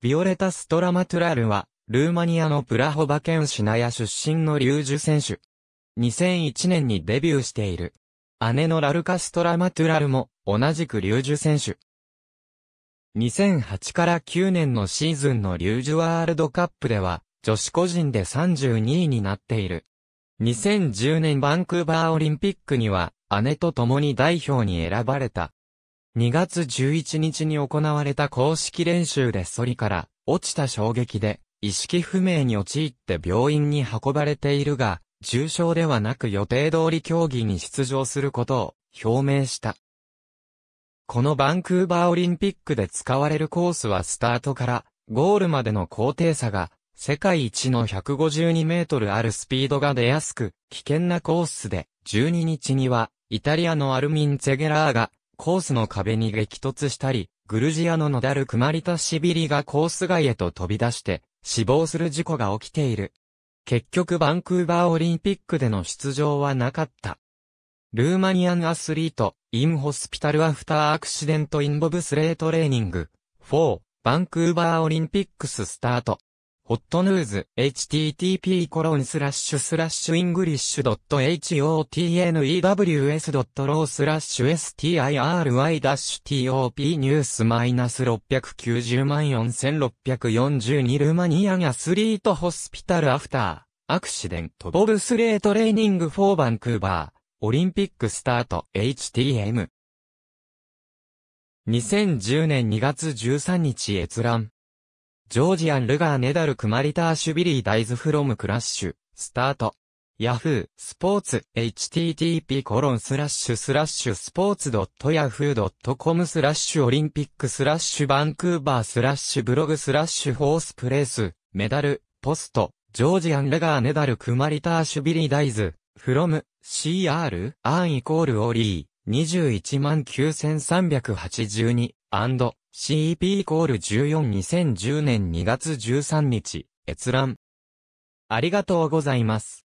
ビオレタ・ストラマトゥラルは、ルーマニアのプラホバ県シナヤ出身のリュージュ選手。2001年にデビューしている。姉のラルカ・ストラマトゥラルも、同じくリュージュ選手。2008から9年のシーズンのリュージュワールドカップでは、女子個人で32位になっている。2010年バンクーバーオリンピックには、姉と共に代表に選ばれた。2月11日に行われた公式練習でソリから落ちた衝撃で意識不明に陥って病院に運ばれているが、重症ではなく予定通り競技に出場することを表明した。このバンクーバーオリンピックで使われるコースはスタートからゴールまでの高低差が世界一の152メートルあるスピードが出やすく危険なコースで12日にはイタリアのアルミン・ツェゲラーがコースの壁に激突したり、グルジアのノダル・クマリタシビリがコース外へと飛び出して、死亡する事故が起きている。結局バンクーバーオリンピックでの出場はなかった。ルーマニアンアスリート、インホスピタルアフターアクシデントインボブスレートレーニング、4、バンクーバーオリンピックススタート。ホットヌーズ、http コロンスラッシュスラッシュイングリッシュ h o t n e w s r o スラッシュ stiry-top ニュースマイナス690万4642ルーマニアンアスリートホスピタルアフター、アクシデントボブスレートレーニングフォーバンクーバー、オリンピックスタート htm。2010年2月13日閲覧。ジョージアン・ルガー・ネダル・クマリターシュビリー・ダイズ・フロム・クラッシュ、スタート。ヤフー、スポーツ、http コロンスラッシュスラッシュスポーツ .yahoo.com スラッシュオリンピックスラッシュバンクーバースラッシュブログスラッシュホースプレイス、メダル、ポスト、ジョージアン・レガー・ネダル・クマリターシュビリー・ダイズ、フロム、CR、アンイコールオリー、219,382、アンド、CP:142010 コー年2月13日、閲覧。ありがとうございます。